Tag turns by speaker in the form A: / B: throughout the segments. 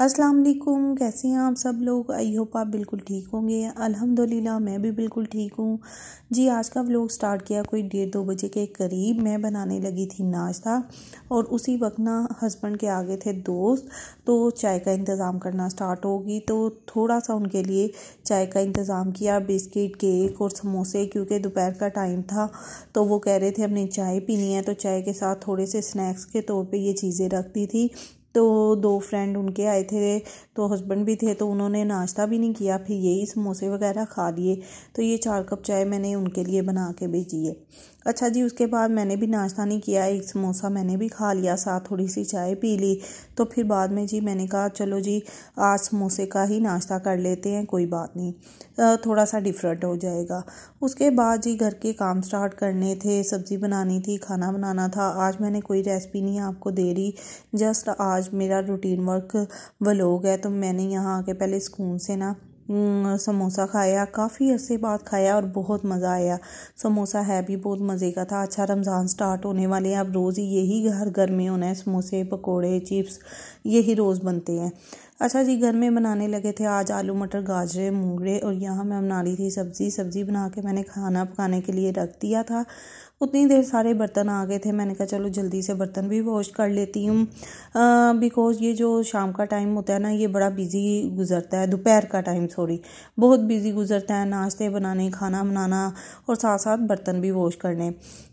A: अस्सलाम वालेकुम कैसे हैं आप सब लोग आई होप आप बिल्कुल ठीक होंगे अल्हम्दुलिल्लाह मैं भी बिल्कुल ठीक हूँ जी आज का व्लॉग स्टार्ट किया कोई डेढ़ दो बजे के करीब मैं बनाने लगी थी नाश्ता और उसी वक्त ना हस्बैंड के आगे थे दोस्त तो चाय का इंतज़ाम करना स्टार्ट होगी तो थोड़ा सा उनके लिए चाय का इंतज़ाम किया बिस्किट केक और समोसे क्योंकि दोपहर का टाइम था तो वो कह रहे थे हमने चाय पीनी है तो चाय के साथ थोड़े से स्नैक्स के तौर पर ये चीज़ें रखती थी तो दो फ्रेंड उनके आए थे तो हस्बैंड भी थे तो उन्होंने नाश्ता भी नहीं किया फिर यही समोसे वगैरह खा लिए तो ये चार कप चाय मैंने उनके लिए बना के भेजी है अच्छा जी उसके बाद मैंने भी नाश्ता नहीं किया एक समोसा मैंने भी खा लिया साथ थोड़ी सी चाय पी ली तो फिर बाद में जी मैंने कहा चलो जी आज समोसे का ही नाश्ता कर लेते हैं कोई बात नहीं थोड़ा सा डिफरेंट हो जाएगा उसके बाद जी घर के काम स्टार्ट करने थे सब्ज़ी बनानी थी खाना बनाना था आज मैंने कोई रेसिपी नहीं आपको दे रही जस्ट आज आज मेरा रूटीन वर्क व्लॉग है तो मैंने यहाँ आके पहले स्कूल से ना समोसा खाया काफ़ी अरसे बाद खाया और बहुत मज़ा आया समोसा है भी बहुत मज़े का था अच्छा रमज़ान स्टार्ट होने वाले हैं अब रोज़ ही यही हर घर में होना है समोसे पकोड़े चिप्स यही रोज़ बनते हैं अच्छा जी घर में बनाने लगे थे आज आलू मटर गाजरे मूंगरे और यहाँ मैं बना ली थी सब्ज़ी सब्ज़ी बना के मैंने खाना पकाने के लिए रख दिया था उतनी देर सारे बर्तन आ गए थे मैंने कहा चलो जल्दी से बर्तन भी वॉश कर लेती हूँ बिकॉज ये जो शाम का टाइम होता है ना ये बड़ा बिज़ी गुजरता है दोपहर का टाइम सॉरी बहुत बिज़ी गुजरता है नाश्ते बनाने खाना बनाना और साथ साथ बर्तन भी वॉश करने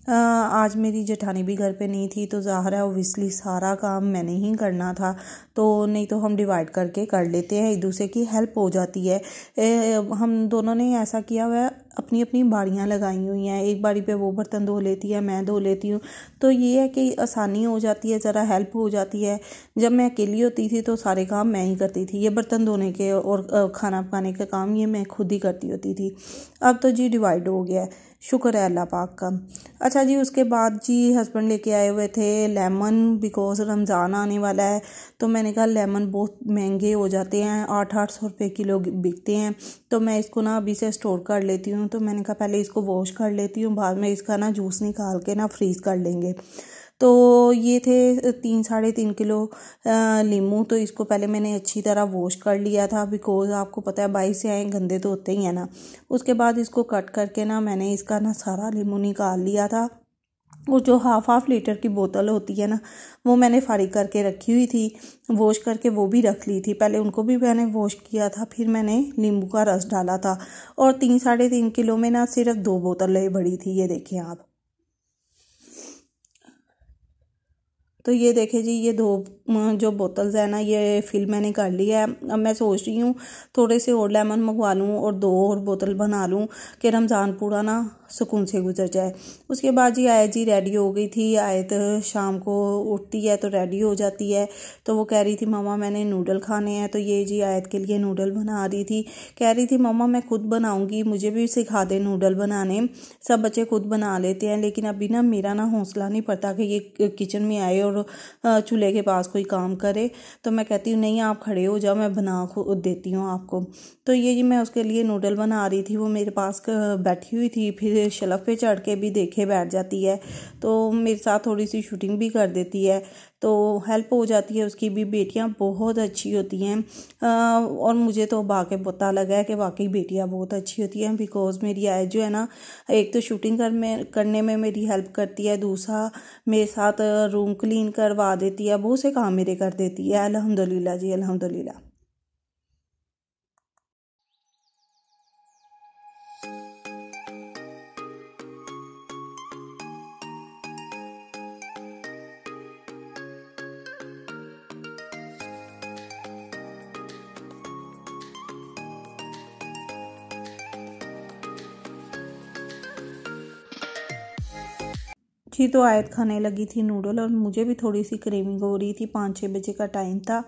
A: आज मेरी जेठानी भी घर पे नहीं थी तो जाहिर है ओबियसली सारा काम मैंने ही करना था तो नहीं तो हम डिवाइड करके कर लेते हैं एक दूसरे की हेल्प हो जाती है हम दोनों ने ऐसा किया हुआ अपनी अपनी बाड़ियाँ लगाई हुई हैं एक बाड़ी पे वो बर्तन धो लेती है मैं धो लेती हूँ तो ये है कि आसानी हो जाती है ज़रा हेल्प हो जाती है जब मैं अकेली होती थी तो सारे काम मैं ही करती थी ये बर्तन धोने के और खाना पकाने का काम ये मैं खुद ही करती होती थी अब तो जी डिवाइड हो गया है शुक्र है अल्लाह पाक का अच्छा जी उसके बाद जी हस्बैंड लेके आए हुए थे लेमन बिकॉज रमज़ान आने वाला है तो मैंने कहा लेमन बहुत महंगे हो जाते हैं आठ आठ सौ रुपये किलो बिकते हैं तो मैं इसको ना अभी से स्टोर कर लेती हूँ तो मैंने कहा पहले इसको वॉश कर लेती हूँ बाद में इसका ना जूस निकाल के ना फ्रीज़ कर लेंगे तो ये थे तीन साढ़े तीन किलो लीमू तो इसको पहले मैंने अच्छी तरह वॉश कर लिया था बिकॉज़ आपको पता है बाई से आए गंदे तो होते ही हैं ना उसके बाद इसको कट करके ना मैंने इसका ना सारा लीमू निकाल लिया था और जो हाफ हाफ लीटर की बोतल होती है ना वो मैंने फारी करके रखी हुई थी वॉश करके वो भी रख ली थी पहले उनको भी मैंने वॉश किया था फिर मैंने नींबू का रस डाला था और तीन साढ़े तीन किलो में ना सिर्फ दो बोतलें बड़ी थी ये देखें आप तो ये देखे जी ये दो जो बोतल्स है ना ये फिल मैंने कर लिया है अब मैं सोच रही हूँ थोड़े से और लेमन मंगवा लूँ और दो और बोतल बना लूँ कि रमज़ान पूरा ना सुकून से गुजर जाए उसके बाद जी आयत जी रेडी हो गई थी आयत शाम को उठती है तो रेडी हो जाती है तो वो कह रही थी मामा मैंने नूडल खाने हैं तो ये जी आयत के लिए नूडल बना रही थी कह रही थी मामा मैं खुद बनाऊँगी मुझे भी सिखा दे नूडल बनाने सब बच्चे खुद बना लेते हैं लेकिन अभी ना मेरा ना हौसला नहीं पड़ता कि ये किचन में आए और और चूल्हे के पास कोई काम करे तो मैं कहती हूँ नहीं आप खड़े हो जाओ मैं बना खुद देती हूँ आपको तो ये मैं उसके लिए नूडल बना रही थी वो मेरे पास बैठी हुई थी फिर शलफ पे चढ़ के भी देखे बैठ जाती है तो मेरे साथ थोड़ी सी शूटिंग भी कर देती है तो हेल्प हो जाती है उसकी भी बेटियाँ बहुत अच्छी होती हैं और मुझे तो वाकई पता लगा है कि वाकई बेटियाँ बहुत अच्छी होती हैं बिकॉज मेरी आय जो है ना एक तो शूटिंग कर में करने में मेरी हेल्प करती है दूसरा मेरे साथ रूम क्लीन करवा देती है बहुत से काम मेरे कर देती है अलहमदिल्ला जी अलहमदिल्ला जी तो आयत खाने लगी थी नूडल और मुझे भी थोड़ी सी क्रेविंग हो रही थी पाँच छः बजे का टाइम था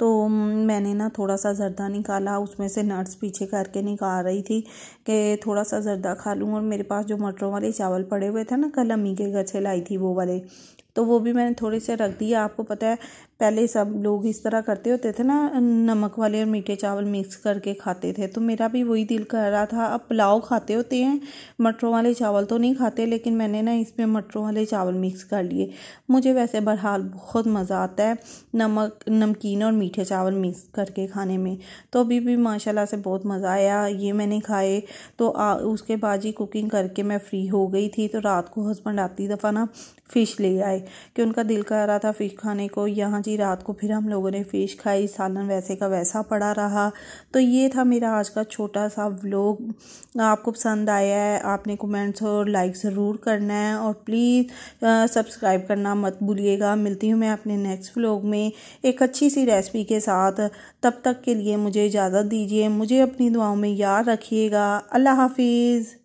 A: तो मैंने ना थोड़ा सा जर्दा निकाला उसमें से नट्स पीछे करके निकाल रही थी कि थोड़ा सा जर्दा खा लूँ और मेरे पास जो मटरों वाले चावल पड़े हुए थे ना कल अम्मी के घर से लाई थी वो वाले तो वो भी मैंने थोड़े से रख दिया आपको पता है पहले सब लोग इस तरह करते होते थे ना नमक वाले और मीठे चावल मिक्स करके खाते थे तो मेरा भी वही दिल कर रहा था अब पुलाव खाते होते हैं मटरों वाले चावल तो नहीं खाते लेकिन मैंने ना इसमें मटरों वाले चावल मिक्स कर लिए मुझे वैसे बहरहाल बहुत मज़ा आता है नमक नमकीन और मीठे चावल मिक्स करके खाने में तो अभी भी माशाल्लाह से बहुत मज़ा आया ये मैंने खाए तो आ, उसके बाद ही कुकिंग करके मैं फ्री हो गई थी तो रात को हस्बैंड आती दफ़ा ना फ़िश ले आए कि उनका दिल कर रहा था फ़िश खाने को यहाँ जी रात को फिर हम लोगों ने फ़िश खाई सालन वैसे का वैसा पड़ा रहा तो ये था मेरा आज का छोटा सा व्लॉग आपको पसंद आया है आपने कमेंट्स और लाइक ज़रूर करना है और प्लीज़ सब्सक्राइब करना मत भूलिएगा मिलती हूँ मैं अपने नेक्स्ट व्लॉग में एक अच्छी सी रेसिपी के साथ तब तक के लिए मुझे इजाज़त दीजिए मुझे अपनी दुआओं में याद रखिएगा अल्लाह हाफिज़